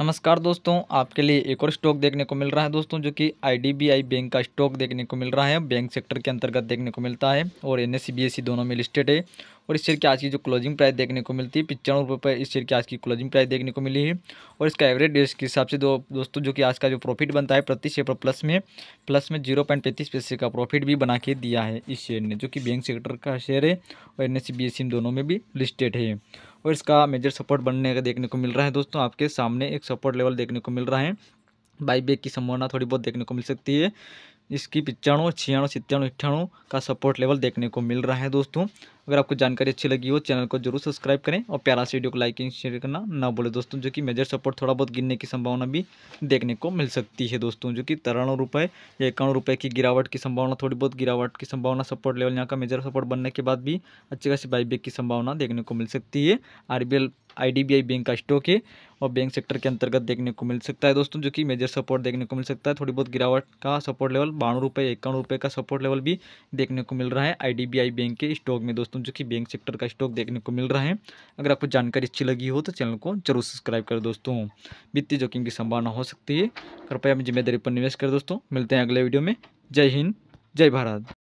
नमस्कार दोस्तों आपके लिए एक और स्टॉक देखने को मिल रहा है दोस्तों जो कि आईडीबीआई बैंक का स्टॉक देखने को मिल रहा है बैंक सेक्टर के अंतर्गत देखने को मिलता है और एन एस e e दोनों में लिस्टेड है और इस शेयर की आज की जो क्लोजिंग प्राइस देखने को मिलती है पिचानवे रुपये पर इस शेयर की आज की क्लोजिंग प्राइस देखने को मिली है और इसका एवरेज डेज के हिसाब से दो दोस्तों जो कि आज का जो प्रॉफिट बनता है प्रति शेयर पर प्लस में प्लस में जीरो पॉइंट पैंतीस पैसे का प्रॉफिट भी बना के दिया है इस शेयर ने जो कि बैंक सेक्टर का शेयर है और एन एस e दोनों में भी लिस्टेड है और इसका मेजर सपोर्ट बनने का देखने को मिल रहा है दोस्तों आपके सामने एक सपोर्ट लेवल देखने को मिल रहा है बाई की संभावना थोड़ी बहुत देखने को मिल सकती है इसकी पिचाणु छियानवे सत्तानवे अट्ठानवे का सपोर्ट लेवल देखने को मिल रहा है दोस्तों अगर आपको जानकारी अच्छी लगी हो चैनल को जरूर सब्सक्राइब करें और प्यारा से वीडियो को लाइकिंग शेयर करना ना बोले दोस्तों जो कि मेजर सपोर्ट थोड़ा बहुत गिरने की संभावना भी देखने को मिल सकती है दोस्तों जो कि तिरानवे रुपये या इक्यावन रुपये की गिरावट की संभावना थोड़ी बहुत गिरावट की संभावना सपोर्ट लेवल यहाँ का मेजर सपोर्ट बनने के बाद भी अच्छी खासी बाईबैक की संभावना देखने को मिल सकती है आर आईडीबीआई बैंक का स्टॉक है और बैंक सेक्टर के अंतर्गत देखने को मिल सकता है दोस्तों जो कि मेजर सपोर्ट देखने को मिल सकता है थोड़ी बहुत गिरावट का सपोर्ट लेवल बानवे रुपये इक्यावन रुपये का सपोर्ट लेवल भी देखने को मिल रहा है आईडीबीआई बैंक के स्टॉक में दोस्तों जो कि बैंक सेक्टर का स्टॉक देखने को मिल रहा है अगर आपको जानकारी अच्छी लगी हो तो चैनल को जरूर सब्सक्राइब कर दोस्तों वित्तीय जोखिम की संभावना हो सकती है कृपया अपनी जिम्मेदारी पर निवेश करें दोस्तों मिलते हैं अगले वीडियो में जय हिंद जय भारत